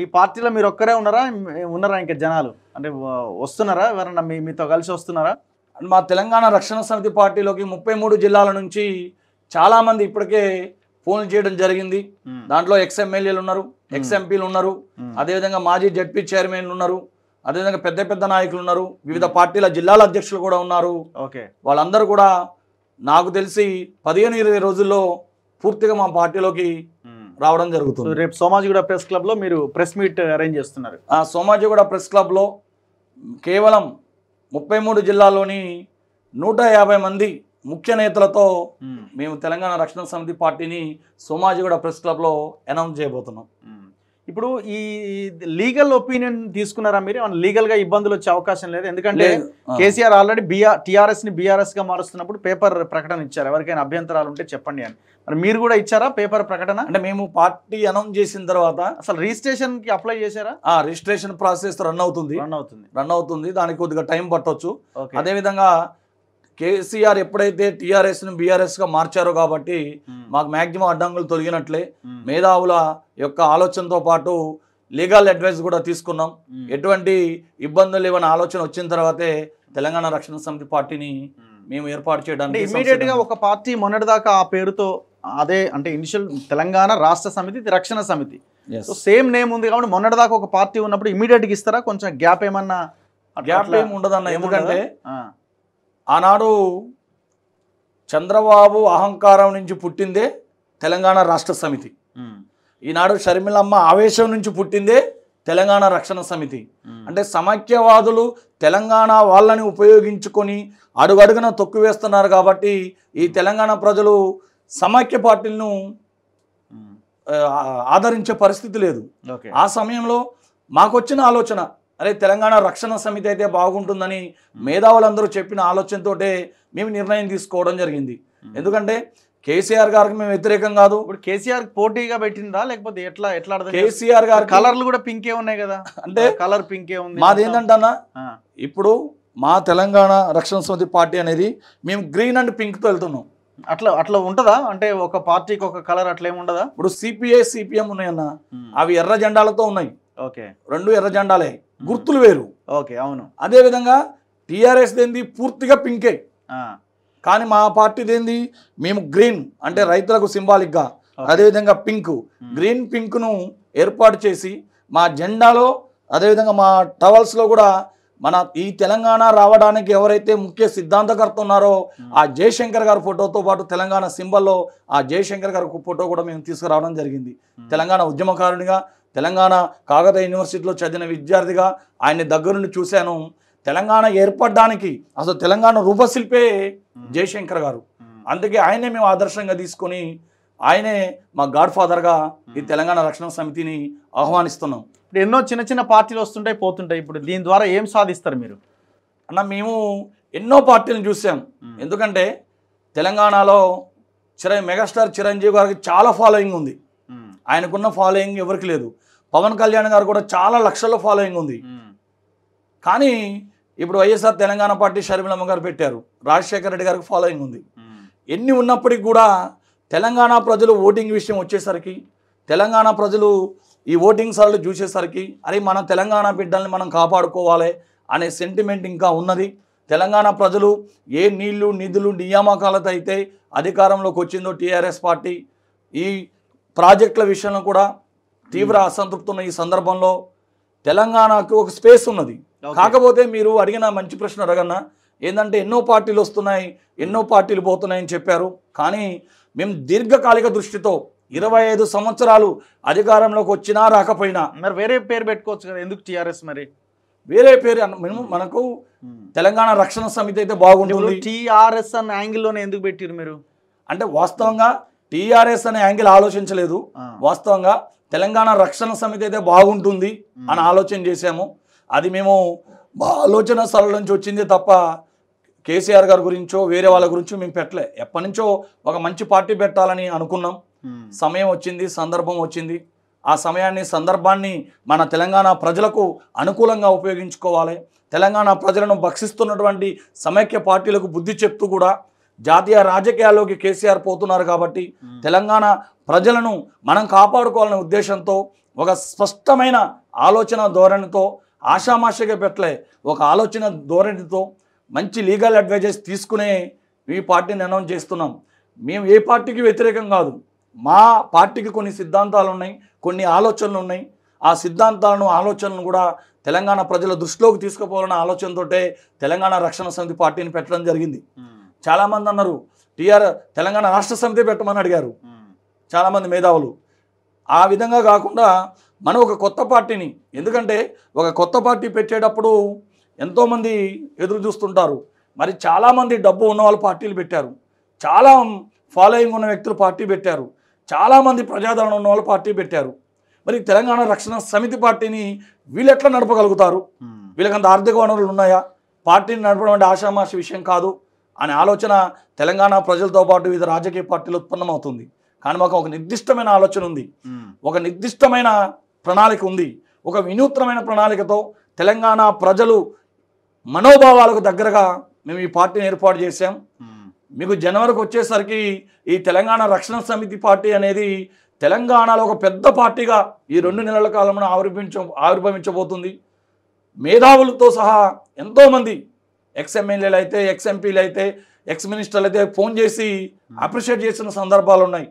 ఈ పార్టీలో మీరు ఒక్కరే ఉన్నారా ఉన్నారా ఇంకా జనాలు అంటే వస్తున్నారా ఎవరన్నా మీ మీతో కలిసి వస్తున్నారా మా తెలంగాణ రక్షణ సమితి పార్టీలోకి ముప్పై మూడు జిల్లాల నుంచి చాలామంది ఇప్పటికే ఫోన్లు చేయడం జరిగింది దాంట్లో ఎక్స్ఎమ్మెల్యేలు ఉన్నారు ఎక్స్ఎంపీలు ఉన్నారు అదేవిధంగా మాజీ జడ్పీ చైర్మన్లు ఉన్నారు అదేవిధంగా పెద్ద పెద్ద నాయకులు ఉన్నారు వివిధ పార్టీల జిల్లాల అధ్యక్షులు కూడా ఉన్నారు ఓకే వాళ్ళందరూ కూడా నాకు తెలిసి పదిహేను ఇరవై రోజుల్లో పూర్తిగా మా పార్టీలోకి రావడం జరుగుతుంది రేపు సోమాజిగూడ ప్రెస్ క్లబ్లో మీరు ప్రెస్ మీట్ అరేంజ్ చేస్తున్నారు ఆ సోమాజిగూడ ప్రెస్ క్లబ్లో కేవలం ముప్పై మూడు జిల్లాలోని నూట యాభై మంది ముఖ్య నేతలతో మేము తెలంగాణ రక్షణ సమితి పార్టీని సోమాజిగూడ ప్రెస్ క్లబ్లో అనౌన్స్ చేయబోతున్నాం ఇప్పుడు ఈ లీగల్ ఒపీనియన్ తీసుకున్నారా మీరు లీగల్ గా ఇబ్బందులు వచ్చే అవకాశం లేదు ఎందుకంటే కేసీఆర్ ఆల్రెడీ బీఆర్ టిఆర్ఎస్ ని బీఆర్ఎస్ గా మారుస్తున్నప్పుడు పేపర్ ప్రకటన ఇచ్చారు ఎవరికైనా అభ్యంతరాలు ఉంటే చెప్పండి అని మరి మీరు కూడా ఇచ్చారా పేపర్ ప్రకటన అంటే మేము పార్టీ అనౌన్స్ చేసిన తర్వాత అసలు రిజిస్ట్రేషన్ కి అప్లై చేశారా రిజిస్ట్రేషన్ ప్రాసెస్ రన్ అవుతుంది రన్ అవుతుంది రన్ అవుతుంది దానికి కొద్దిగా టైం పట్టవచ్చు అదేవిధంగా కేసీఆర్ ఎప్పుడైతే టీఆర్ఎస్ బీఆర్ఎస్ గా మార్చారో కాబట్టి మాకు మాక్సిమం అడ్డంకులు తొలగినట్లే మేధావుల యొక్క ఆలోచనతో పాటు లీగల్ అడ్వైస్ కూడా తీసుకున్నాం ఎటువంటి ఇబ్బందులు ఇవ్వని ఆలోచన వచ్చిన తర్వాతే తెలంగాణ రక్షణ సమితి పార్టీని మేము ఏర్పాటు చేయడానికి ఇమీడియట్ గా ఒక పార్టీ మొన్నటిదాకా ఆ పేరుతో అదే అంటే ఇనిషియల్ తెలంగాణ రాష్ట్ర సమితి రక్షణ సమితి సేమ్ నేమ్ ఉంది కాబట్టి మొన్నటిదాకా ఒక పార్టీ ఉన్నప్పుడు ఇమీడియట్ గా ఇస్తారా కొంచెం గ్యాప్ ఏమన్నా గ్యాప్ ఏమి ఉండదన్న ఎందుకంటే ఆనాడు చంద్రబాబు అహంకారం నుంచి పుట్టిందే తెలంగాణ రాష్ట్ర సమితి ఈనాడు షర్మిలమ్మ ఆవేశం నుంచి పుట్టిందే తెలంగాణ రక్షణ సమితి అంటే సమాఖ్యవాదులు తెలంగాణ వాళ్ళని ఉపయోగించుకొని అడుగడుగున తొక్కు వేస్తున్నారు కాబట్టి ఈ తెలంగాణ ప్రజలు సమాఖ్య పార్టీలను ఆదరించే పరిస్థితి లేదు ఆ సమయంలో మాకొచ్చిన ఆలోచన అరే తెలంగాణ రక్షణ సమితి అయితే బాగుంటుందని మేధావులందరూ చెప్పిన ఆలోచనతో మేము నిర్ణయం తీసుకోవడం జరిగింది ఎందుకంటే కేసీఆర్ గారికి మేము వ్యతిరేకం కాదు ఇప్పుడు కేసీఆర్ పోటీగా పెట్టిందా లేకపోతే ఎట్లా ఎట్లా కేసీఆర్ గారు కలర్లు కూడా పింకే ఉన్నాయి కదా అంటే కలర్ పింకే ఉంది మాది ఏంటంటన్నా ఇప్పుడు మా తెలంగాణ రక్షణ సమితి పార్టీ అనేది మేము గ్రీన్ అండ్ పింక్ తో వెళ్తున్నాం అట్లా అట్లా ఉంటుందా అంటే ఒక పార్టీకి ఒక కలర్ అట్లా ఏమి ఉండదా ఇప్పుడు సిపిఐ సిపిఎం ఉన్నాయన్న అవి ఎర్ర జెండాలతో ఉన్నాయి ఓకే రెండు ఎర్ర జెండాలే గుర్తులు వేరు ఓకే అవును అదే విధంగా టీఆర్ఎస్ దేంది పూర్తిగా పింకే కానీ మా పార్టీదేంది మేము గ్రీన్ అంటే రైతులకు సింబాలిక్గా అదేవిధంగా పింక్ గ్రీన్ పింక్ను ఏర్పాటు చేసి మా జెండాలో అదేవిధంగా మా టవల్స్లో కూడా మన ఈ తెలంగాణ రావడానికి ఎవరైతే ముఖ్య సిద్ధాంతకర్త ఉన్నారో ఆ జయశంకర్ గారి ఫోటోతో పాటు తెలంగాణ సింబల్లో ఆ జయశంకర్ గారి ఫోటో కూడా మేము తీసుకురావడం జరిగింది తెలంగాణ ఉద్యమకారునిగా తెలంగాణ కాగత యూనివర్సిటీలో చదివిన విద్యార్థిగా ఆయన్ని దగ్గర నుండి చూశాను తెలంగాణ ఏర్పడడానికి అసలు తెలంగాణ రూపశిల్పే జయశంకర్ గారు అందుకే ఆయనే మేము ఆదర్శంగా తీసుకొని ఆయనే మా గాడ్ ఫాదర్గా ఈ తెలంగాణ రక్షణ సమితిని ఆహ్వానిస్తున్నాం ఇప్పుడు ఎన్నో చిన్న చిన్న పార్టీలు వస్తుంటాయి పోతుంటాయి ఇప్పుడు దీని ద్వారా ఏం సాధిస్తారు మీరు అన్న మేము ఎన్నో పార్టీలను చూసాం ఎందుకంటే తెలంగాణలో చిర మెగాస్టార్ చిరంజీవి గారికి చాలా ఫాలోయింగ్ ఉంది ఆయనకున్న ఫాలోయింగ్ ఎవరికి లేదు పవన్ కళ్యాణ్ గారు కూడా చాలా లక్షల ఫాలోయింగ్ ఉంది కానీ ఇప్పుడు వైఎస్ఆర్ తెలంగాణ పార్టీ షర్మిలమ్మ గారు పెట్టారు రాజశేఖర రెడ్డి గారికి ఫాలోయింగ్ ఉంది ఎన్ని ఉన్నప్పటికీ కూడా తెలంగాణ ప్రజలు ఓటింగ్ విషయం వచ్చేసరికి తెలంగాణ ప్రజలు ఈ ఓటింగ్ సార్లు చూసేసరికి అరే మన తెలంగాణ బిడ్డల్ని మనం కాపాడుకోవాలి అనే సెంటిమెంట్ ఇంకా ఉన్నది తెలంగాణ ప్రజలు ఏ నీళ్లు నిధులు నియామకాలతో అయితే అధికారంలోకి వచ్చిందో టీఆర్ఎస్ పార్టీ ఈ ప్రాజెక్టుల విషయంలో కూడా తీవ్ర అసంతృప్తి ఉన్న ఈ సందర్భంలో తెలంగాణకు ఒక స్పేస్ ఉన్నది కాకపోతే మీరు అడిగిన మంచి ప్రశ్న అడగన్నా ఏంటంటే ఎన్నో పార్టీలు వస్తున్నాయి ఎన్నో పార్టీలు పోతున్నాయని చెప్పారు కానీ మేము దీర్ఘకాలిక దృష్టితో ఇరవై ఐదు సంవత్సరాలు అధికారంలోకి వచ్చినా రాకపోయినా మరి వేరే పేరు పెట్టుకోవచ్చు కదా ఎందుకు టీఆర్ఎస్ మరి వేరే పేరు మేము మనకు తెలంగాణ రక్షణ సమితి అయితే బాగుంటుంది టీఆర్ఎస్ అన్న యాంగిల్లోనే ఎందుకు పెట్టారు మీరు అంటే వాస్తవంగా టీఆర్ఎస్ అనే యాంగిల్ ఆలోచించలేదు వాస్తవంగా తెలంగాణ రక్షణ సమితి అయితే బాగుంటుంది అని ఆలోచన చేశాము అది మేము ఆలోచన సరళ నుంచి వచ్చింది తప్ప కేసీఆర్ గారి గురించో వేరే వాళ్ళ గురించో మేము పెట్టలే ఎప్పటి నుంచో ఒక మంచి పార్టీ పెట్టాలని అనుకున్నాం సమయం వచ్చింది సందర్భం వచ్చింది ఆ సమయాన్ని సందర్భాన్ని మన తెలంగాణ ప్రజలకు అనుకూలంగా ఉపయోగించుకోవాలి తెలంగాణ ప్రజలను భక్షిస్తున్నటువంటి సమైక్య పార్టీలకు బుద్ధి చెప్తూ కూడా జాతీయ రాజకీయాల్లోకి కేసీఆర్ పోతున్నారు కాబట్టి తెలంగాణ ప్రజలను మనం కాపాడుకోవాలనే ఉద్దేశంతో ఒక స్పష్టమైన ఆలోచన ధోరణితో ఆషామాషగా పెట్టలే ఒక ఆలోచన ధోరణితో మంచి లీగల్ అడ్వైజెస్ తీసుకునే మీ పార్టీని అనౌన్స్ చేస్తున్నాం మేము ఏ పార్టీకి వ్యతిరేకం కాదు మా పార్టీకి కొన్ని సిద్ధాంతాలు ఉన్నాయి కొన్ని ఆలోచనలు ఉన్నాయి ఆ సిద్ధాంతాలను ఆలోచనలను కూడా తెలంగాణ ప్రజల దృష్టిలోకి తీసుకుపోవాలనే ఆలోచనతోటే తెలంగాణ రక్షణ సమితి పార్టీని పెట్టడం జరిగింది చాలామంది అన్నారు టీఆర్ తెలంగాణ రాష్ట్ర సమితి పెట్టమని అడిగారు చాలామంది మేధావులు ఆ విధంగా కాకుండా మనం ఒక కొత్త పార్టీని ఎందుకంటే ఒక కొత్త పార్టీ పెట్టేటప్పుడు ఎంతోమంది ఎదురు చూస్తుంటారు మరి చాలామంది డబ్బు ఉన్న వాళ్ళు పార్టీలు పెట్టారు చాలా ఫాలోయింగ్ ఉన్న వ్యక్తులు పార్టీ పెట్టారు చాలామంది ప్రజాదరణ ఉన్న వాళ్ళు పార్టీ పెట్టారు మరి తెలంగాణ రక్షణ సమితి పార్టీని వీళ్ళు ఎట్లా నడపగలుగుతారు వీళ్ళకంత ఆర్థిక వనరులు ఉన్నాయా పార్టీని నడపడం అంటే ఆషామాషి విషయం కాదు అనే ఆలోచన తెలంగాణ ప్రజలతో పాటు వివిధ రాజకీయ పార్టీలు ఉత్పన్నమవుతుంది కానీ మాకు ఒక నిర్దిష్టమైన ఆలోచన ఉంది ఒక నిర్దిష్టమైన ప్రణాళిక ఉంది ఒక వినూత్నమైన ప్రణాళికతో తెలంగాణ ప్రజలు మనోభావాలకు దగ్గరగా మేము ఈ పార్టీని ఏర్పాటు చేశాం మీకు జనవరికి వచ్చేసరికి ఈ తెలంగాణ రక్షణ సమితి పార్టీ అనేది తెలంగాణలో ఒక పెద్ద పార్టీగా ఈ రెండు నెలల కాలంలో ఆవిర్భించ ఆవిర్భవించబోతుంది మేధావులతో సహా ఎంతోమంది ఎక్స్ ఎమ్మెల్యేలు అయితే ఎక్స్ ఎంపీలు అయితే ఎక్స్ మినిస్టర్లు అయితే ఫోన్ చేసి అప్రిషియేట్ చేసిన సందర్భాలు ఉన్నాయి